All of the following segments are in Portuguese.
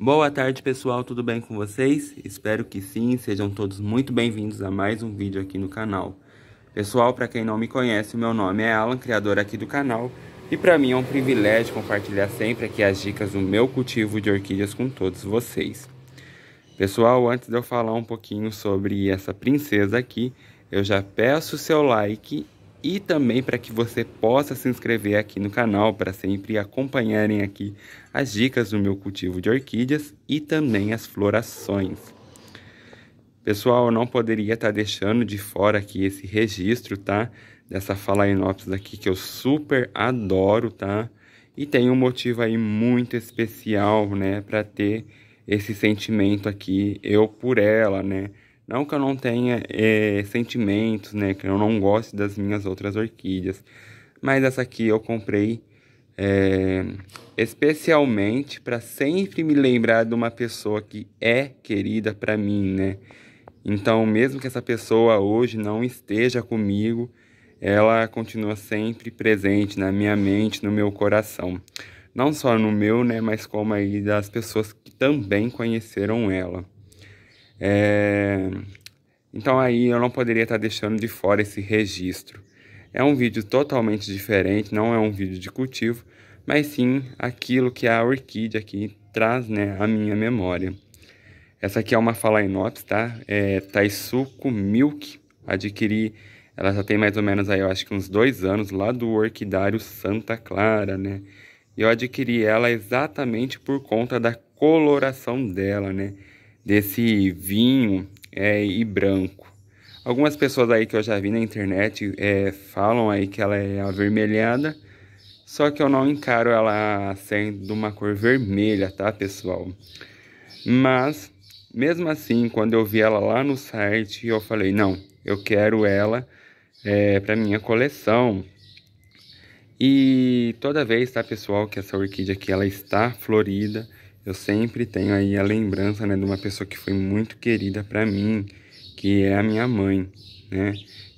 Boa tarde, pessoal. Tudo bem com vocês? Espero que sim. Sejam todos muito bem-vindos a mais um vídeo aqui no canal. Pessoal, para quem não me conhece, meu nome é Alan, criador aqui do canal. E para mim é um privilégio compartilhar sempre aqui as dicas do meu cultivo de orquídeas com todos vocês. Pessoal, antes de eu falar um pouquinho sobre essa princesa aqui, eu já peço seu like e também para que você possa se inscrever aqui no canal para sempre acompanharem aqui as dicas do meu cultivo de orquídeas e também as florações. Pessoal, eu não poderia estar tá deixando de fora aqui esse registro, tá? Dessa Phalaenopsis aqui que eu super adoro, tá? E tem um motivo aí muito especial, né, para ter esse sentimento aqui, eu por ela, né? Não que eu não tenha é, sentimentos, né? Que eu não goste das minhas outras orquídeas. Mas essa aqui eu comprei é, especialmente para sempre me lembrar de uma pessoa que é querida para mim, né? Então, mesmo que essa pessoa hoje não esteja comigo, ela continua sempre presente na minha mente, no meu coração. Não só no meu, né? Mas como aí das pessoas que também conheceram ela. É... Então aí eu não poderia estar deixando de fora esse registro. É um vídeo totalmente diferente, não é um vídeo de cultivo, mas sim aquilo que a orquídea aqui traz né, a minha memória. Essa aqui é uma Phalaenops, tá? É Taisuco Milk. Adquiri, ela já tem mais ou menos aí, eu acho que uns dois anos, lá do Orquidário Santa Clara, né? E eu adquiri ela exatamente por conta da coloração dela, né? desse vinho é, e branco. Algumas pessoas aí que eu já vi na internet é, falam aí que ela é avermelhada, só que eu não encaro ela sendo uma cor vermelha, tá, pessoal? Mas, mesmo assim, quando eu vi ela lá no site, eu falei, não, eu quero ela é, para minha coleção. E toda vez, tá, pessoal, que essa orquídea aqui, ela está florida, eu sempre tenho aí a lembrança, né, de uma pessoa que foi muito querida para mim, que é a minha mãe, né?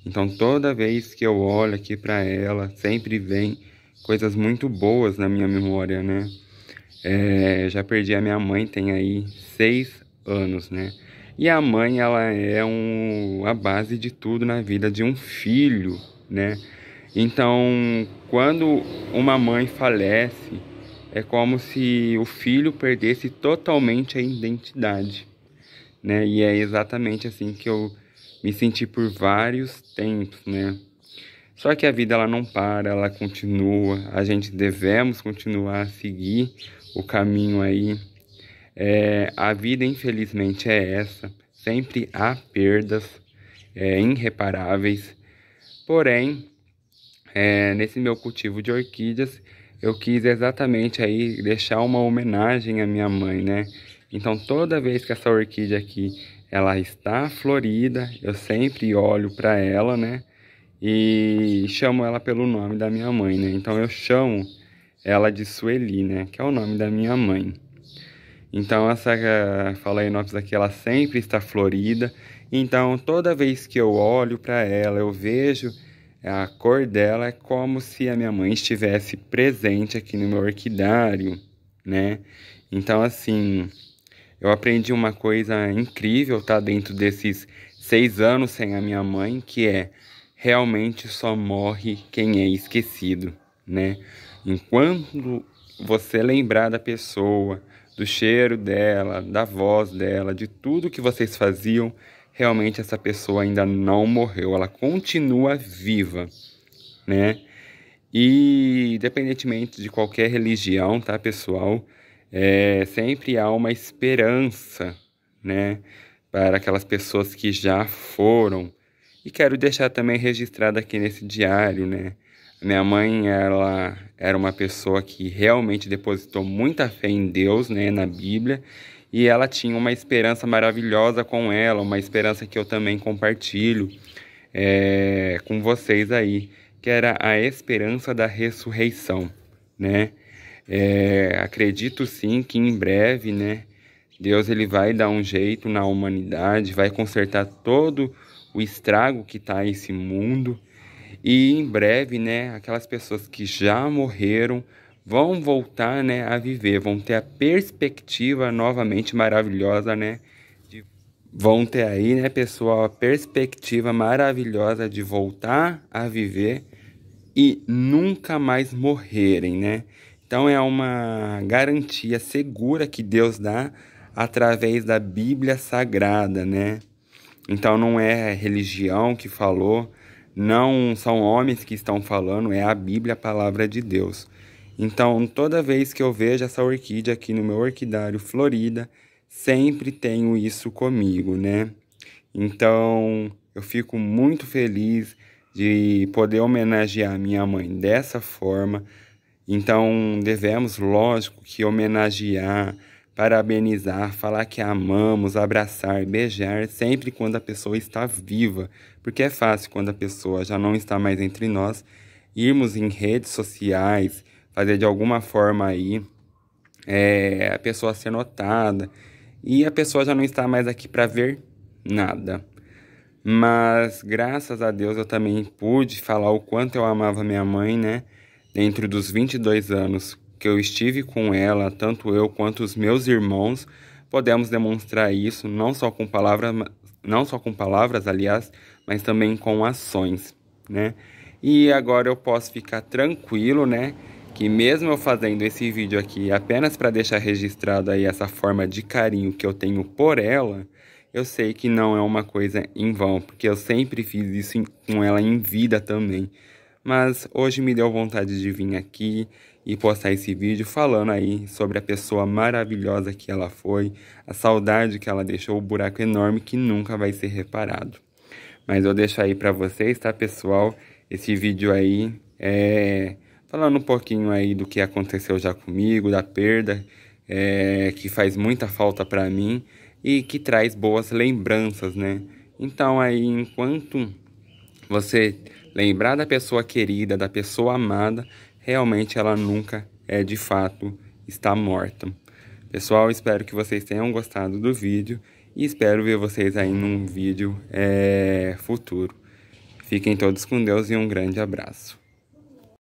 Então toda vez que eu olho aqui para ela, sempre vem coisas muito boas na minha memória, né? É, já perdi a minha mãe, tem aí seis anos, né? E a mãe, ela é um, a base de tudo na vida de um filho, né? Então, quando uma mãe falece, é como se o filho perdesse totalmente a identidade, né? E é exatamente assim que eu me senti por vários tempos, né? Só que a vida ela não para, ela continua. A gente devemos continuar a seguir o caminho aí. É, a vida infelizmente é essa. Sempre há perdas é, irreparáveis. Porém, é, nesse meu cultivo de orquídeas eu quis exatamente aí deixar uma homenagem à minha mãe, né? Então toda vez que essa orquídea aqui ela está florida, eu sempre olho para ela, né? E chamo ela pelo nome da minha mãe, né? Então eu chamo ela de Sueli, né? Que é o nome da minha mãe. Então essa Phalaenopsis eh, aqui ela sempre está florida. Então toda vez que eu olho para ela, eu vejo a cor dela é como se a minha mãe estivesse presente aqui no meu orquidário, né? Então, assim, eu aprendi uma coisa incrível, tá? Dentro desses seis anos sem a minha mãe, que é realmente só morre quem é esquecido, né? Enquanto você lembrar da pessoa, do cheiro dela, da voz dela, de tudo que vocês faziam, realmente essa pessoa ainda não morreu, ela continua viva, né? E independentemente de qualquer religião, tá, pessoal? É, sempre há uma esperança, né? Para aquelas pessoas que já foram. E quero deixar também registrado aqui nesse diário, né? Minha mãe, ela era uma pessoa que realmente depositou muita fé em Deus, né, na Bíblia, e ela tinha uma esperança maravilhosa com ela, uma esperança que eu também compartilho é, com vocês aí, que era a esperança da ressurreição, né? É, acredito sim que em breve, né? Deus ele vai dar um jeito na humanidade, vai consertar todo o estrago que está esse mundo e em breve, né? Aquelas pessoas que já morreram vão voltar, né, a viver, vão ter a perspectiva novamente maravilhosa, né, de, vão ter aí, né, pessoal, a perspectiva maravilhosa de voltar a viver e nunca mais morrerem, né? Então é uma garantia segura que Deus dá através da Bíblia Sagrada, né? Então não é religião que falou, não são homens que estão falando, é a Bíblia, a palavra de Deus. Então, toda vez que eu vejo essa orquídea aqui no meu orquidário florida, sempre tenho isso comigo, né? Então, eu fico muito feliz de poder homenagear minha mãe dessa forma. Então, devemos, lógico, que homenagear, parabenizar, falar que amamos, abraçar, beijar, sempre quando a pessoa está viva, porque é fácil quando a pessoa já não está mais entre nós, irmos em redes sociais, fazer de alguma forma aí é, a pessoa ser notada e a pessoa já não está mais aqui para ver nada. Mas graças a Deus eu também pude falar o quanto eu amava minha mãe, né? Dentro dos 22 anos que eu estive com ela, tanto eu quanto os meus irmãos, podemos demonstrar isso não só com palavras, não só com palavras, aliás, mas também com ações, né? E agora eu posso ficar tranquilo, né? que mesmo eu fazendo esse vídeo aqui apenas para deixar registrado aí essa forma de carinho que eu tenho por ela, eu sei que não é uma coisa em vão, porque eu sempre fiz isso em, com ela em vida também. Mas hoje me deu vontade de vir aqui e postar esse vídeo falando aí sobre a pessoa maravilhosa que ela foi, a saudade que ela deixou, o buraco enorme que nunca vai ser reparado. Mas eu deixo aí para vocês, tá, pessoal? Esse vídeo aí é falando um pouquinho aí do que aconteceu já comigo, da perda, é, que faz muita falta para mim e que traz boas lembranças, né? Então aí enquanto você lembrar da pessoa querida, da pessoa amada, realmente ela nunca é de fato está morta. Pessoal, espero que vocês tenham gostado do vídeo e espero ver vocês aí num vídeo é, futuro. Fiquem todos com Deus e um grande abraço.